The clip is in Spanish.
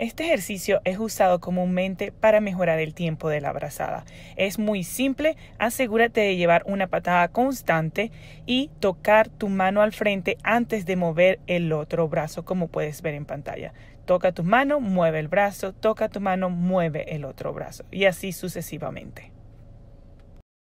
Este ejercicio es usado comúnmente para mejorar el tiempo de la abrazada. Es muy simple, asegúrate de llevar una patada constante y tocar tu mano al frente antes de mover el otro brazo como puedes ver en pantalla. Toca tu mano, mueve el brazo, toca tu mano, mueve el otro brazo y así sucesivamente.